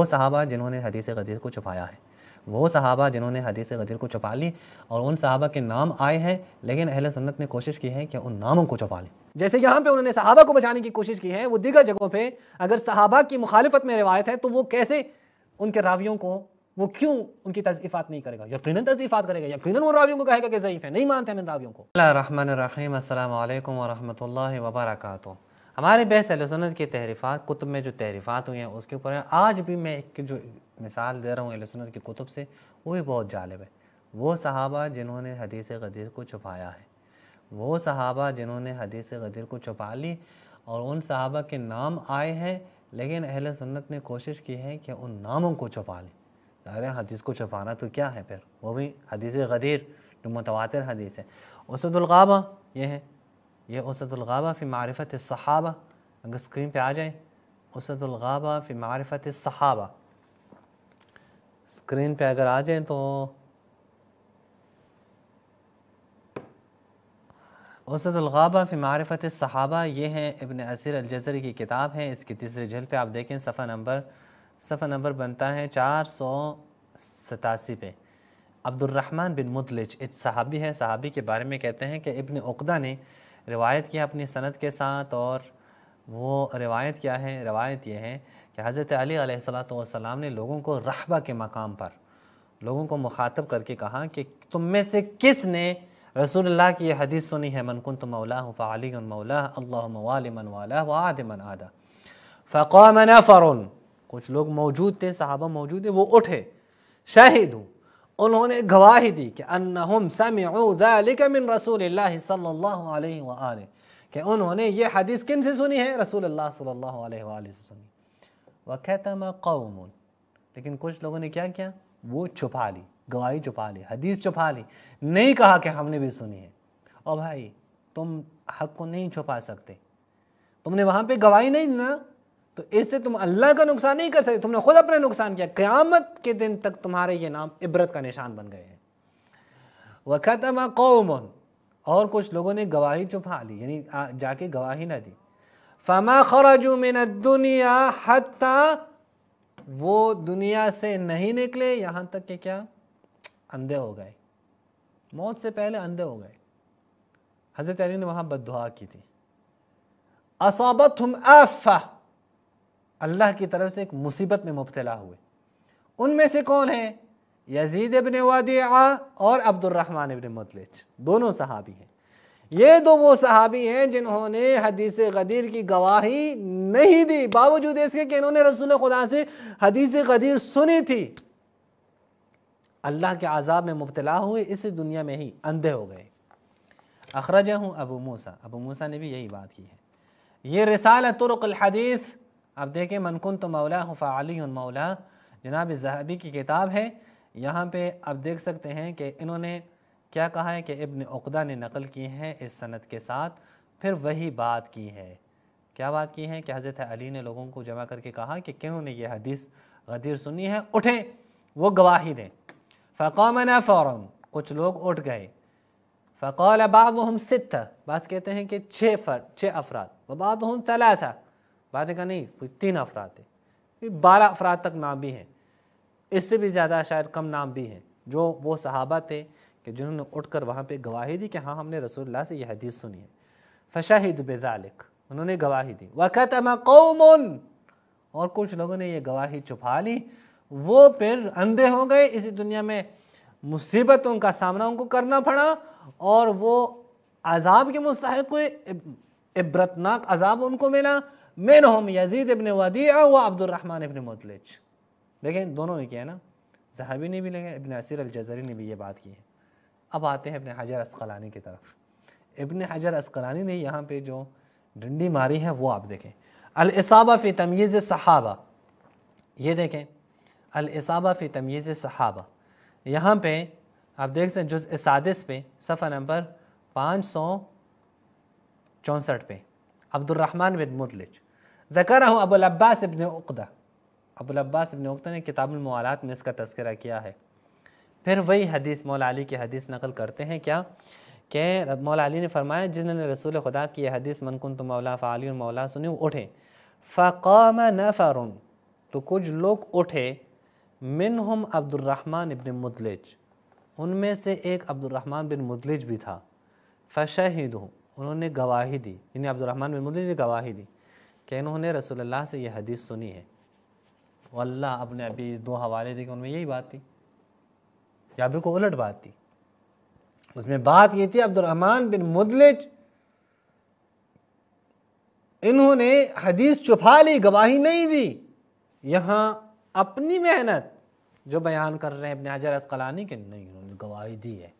वो सहाबा जिन्होंने हदीस गदीर को छुपाया है वो सहाबा जिन्होंने हदीस गदीर को छुपा ली और उन सहाबा के नाम आए हैं लेकिन अहल सुन्नत ने कोशिश की है कि उन नामों को छुपा लें जैसे यहाँ पे उन्होंने सहाबा को बचाने की कोशिश की है वो दीगर जगहों पे अगर सहाबा की मुखालफत में रिवायत है तो वो कैसे उनके रावियों को वो क्यों उनकी तजीफ़ात नहीं करेगा यकीन तजीफ़ात करेगा यकीन वो रावियों को कहेगा कि ज़यीफ़ है नहीं मानते हैं इन रावियों को रहमान रहीम असल वरहमल वबरकू हमारे बहस अलसनत की तहरीफ़ात कुतुब में जो तहरीफ़ात हुई हैं उसके ऊपर आज भी मैं एक जो मिसाल दे रहा हूँ अलसनत के कुतुब से वो भी बहुत जालब है वो सहाबा जिन्होंने हदीस गदीर को छुपाया है वो सहाबा जिन्होंने हदीस गदीर को छुपा ली और उन सहाबा के नाम आए हैं लेकिन अहल सुन्नत ने कोशिश की है कि उन नामों को छुपा लें अरे हदीस को छुपाना तो क्या है फिर वो भी हदीस गदीर जो मतवातर हदीस है उसदुलगाबा ये हैं यह उसतुलगाबा फ़ी मारफ़त सहाबा अगर स्क्रीन पे आ जाए उसतुलगाबा फ़ी मारफ़त सहाबा स्क्रीन पे अगर आ जाए तो उसतुलगाबा फ़ी मारफ़त सहाबा ये हैं इबन असर अलजरी की किताब है इसकी तीसरी झल पे आप देखें सफ़ा नंबर सफ़ा नंबर बनता है चार सौ सतासी पे अब्दुलरहमान बिन मुतलिज एक सहाबी है सहाबी के बारे में कहते हैं कि इबन उकदा ने रिवायत किया अपनी सनत के साथ और वो रिवायत क्या है रिवायत ये है कि हज़रत अली सलाम ने लोगों को रहबा के मकाम पर लोगों को मुखातब करके कहा कि तुम में से किसने ने रसूलुल्लाह की यह हदीस सुनी है मनकुन तो मौला फ़ाली मौला अल्लामन वाला वाद मन आदा फ़क़ा फ़क़ामना फ़रून कुछ लोग मौजूद थे साहबा मौजूद है वो उठे शाहिद हूँ उन्होंने गवाही दी कि अन्नहुम समिक मिन रसूल सल्लल्लाहु अलैहि वसल्लम कि उन्होंने ये हदीस किन से सुनी है रसूल अल्लाह सल्लल्लाहु अलैहि वसल्लम से सुनी वक़तम कौम लेकिन कुछ लोगों ने क्या किया वो छुपा ली गवाही छुपा ली हदीस छुपा ली नहीं कहा कि हमने भी सुनी है और भाई तुम हक को नहीं छुपा सकते तुमने वहाँ पे गवाही नहीं दी ना तो इससे तुम अल्लाह का नुकसान नहीं कर सकते तुमने खुद अपने नुकसान किया क़्यामत के दिन तक तुम्हारे ये नाम इबरत का निशान बन गए हैं वख़तम कौमन और कुछ लोगों ने गवाही चुपा ली यानी जाके गवाही ना दी फमा खराजू मिन दुनिया हत्ता वो दुनिया से नहीं निकले यहाँ तक के क्या अंधे हो गए मौत से पहले अंधे हो गए हज़रत अली ने वहाँ बद की थी असाबत हम आफ़ा अल्लाह की तरफ से एक मुसीबत में मुबतला हुए उनमें से कौन है यजीद इबन वादिया और अब्दुलरहमान इबन मतलज दोनों सहाबी हैं ये दो वो सहाबी हैं जिन्होंने हदीस गदीर की गवाही नहीं दी बावजूद इसके कि इन्होंने रसूल खुदा से हदीस गदीर सुनी थी अल्लाह के आज़ाब में मुबतला हुए इस दुनिया में ही अंधे हो गए अखरज हूँ अबू मूसा अबू मूसा ने भी यही बात की है ये रिसाल तुरक हदीस अब देखें मनकुन तो मौला अली मौला जनाब जहबी की किताब है यहाँ पे आप देख सकते हैं कि इन्होंने क्या कहा है कि इब्न उकदा ने नकल की है इस सनत के साथ फिर वही बात की है क्या बात की है कि हज़रत अली ने लोगों को जमा करके कहा कि क्यों ने यह हदीस गदीर सुनी है उठें वो गवाही दें फ़कौमना फ़ौर कुछ लोग उठ गए फ़कौल बाद हम सित बस कहते हैं कि छः फर छः अफराद व बाद हम तला था बाद का नहीं कोई तीन अफराद थे बारह अफराद तक नाम भी हैं इससे भी ज़्यादा शायद कम नाम भी हैं जो वो सहाबा थे कि जिन्होंने उठ कर वहाँ पर गवाही दी कि हाँ हमने रसोल्ला से यह हदीस सुनी है फ़शाहिद बेजालिक उन्होंने गवाही दी वक़त कौम और कुछ लोगों ने यह गवाही छुपा ली वो फिर अंधे हो गए इसी दुनिया में मुसीबतों का सामना उनको करना पड़ा और वो अजाब के मुस्तक हुए इबरतनाक अजाब उनको मिला मेन होम यजीद इबन वदिया व अब्दुलरहमान इबन मुतलज देखें दोनों ने किया है ना जहाबी ने भी लगे इबन असर अलजरी ने भी ये बात की है अब आते हैं अपने हजर असकलानी की तरफ इबन हजर असकलानी ने यहाँ पे जो डंडी मारी है वो आप देखें अलसाबा फ़ी तमीज़ सहाबा ये देखें अलसाबा फ़ी तमीज़ सहाबा यहाँ पे आप देख सकते हैं जुज़ सादिस पे सफ़ा नंबर पाँच सौ चौंसठ पे अब्दुलरहमान बिन मुतलज ज़कर हूँ अबुलब्बास इबन उकदा अबुलब्बास इबन उकदा ने किताबुलमवालात में इसका तस्करा किया है फिर वही हदीस मौला अली की हदीस नकल करते हैं क्या कि मौला अली ने फरमाया जिन्होंने रसूल खुदा की यह हदीस मनकुन तो मौला फ़ाली और मौला सुने वो उठे फ़ाम नफ़रुन तो कुछ लोग उठे मिन हम अब्दुलरहमान इबन मुदलज उनमें से एक अब्दुलरहमान बिन मुदलज भी था फ़शाहिद उन्होंने गवाही दी यानी अब्दुलरहमान बिन मुदलज ने गवाही दी कि इन्होंने रसोल्ला से यह हदीस सुनी है अल्लाह अपने अभी दो हवाले कि उनमें यही बात थी या बिल्कुल उलट बात थी उसमें बात ये थी अब्दुलरहमान बिन मुदलिज इन्होंने हदीस छुपा ली गवाही नहीं दी यहाँ अपनी मेहनत जो बयान कर रहे हैं अपने हजर असकलानी के नहीं उन्होंने गवाही दी है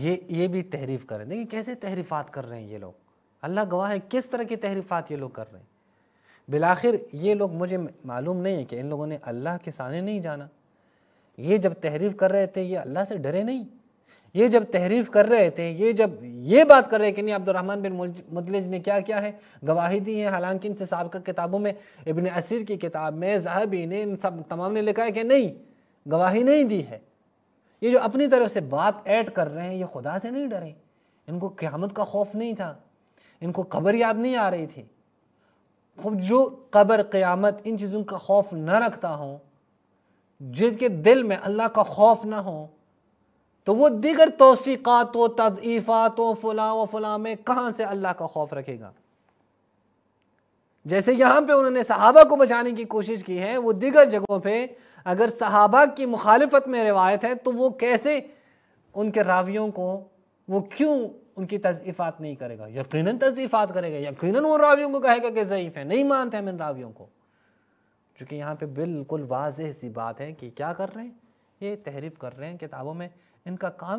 ये ये भी तहरीफ कर रहे हैं देखिए कैसे तहरीफ़ात कर रहे हैं ये लोग अल्लाह गवाह है किस तरह की तहरीफ़ात ये लोग कर रहे हैं बिलाखिर ये लोग मुझे मालूम नहीं है कि इन लोगों ने अल्लाह के सामने नहीं जाना ये जब तहरीफ कर रहे थे ये अल्लाह से डरे नहीं ये जब तहरीफ कर रहे थे ये जब ये बात कर रहे कि नहीं अब्दुलरहमान बिन मुदलज ने क्या क्या है गवाही दी है हालांकि इनसे सबका किताबों में इबन असीर की किताब में जहाबी ने इन सब तमाम ने लिखा है कि नहीं गवाही नहीं दी है ये जो अपनी तरफ से बात ऐड कर रहे हैं ये खुदा से नहीं डरे इनको क्यामत का खौफ नहीं था इनको कब्र याद नहीं आ रही थी अब जो कब्र क़यामत इन चीज़ों का खौफ न रखता हो जिसके दिल में अल्लाह का खौफ ना हो तो वो दीगर तोसीक़ात व तज़ीफ़ात व फला व फला में कहाँ से अल्लाह का खौफ रखेगा जैसे यहाँ पे उन्होंने सहाबा को बचाने की कोशिश की है वो दीगर जगहों पे अगर सहाबा की मुखालफत में रिवायत है तो वो कैसे उनके रावियों को वो क्यों उनकी तजीफ़ात नहीं करेगा यकीन तजीफ़ात करेगा यकीन उन रावियों को कहेगा कि ज़यीफ़ है नहीं मानते हम इन रावियों को चूँकि यहाँ पर बिल्कुल वाज सी बात है कि क्या कर रहे हैं ये तहरीफ कर रहे हैं किताबों में इनका काम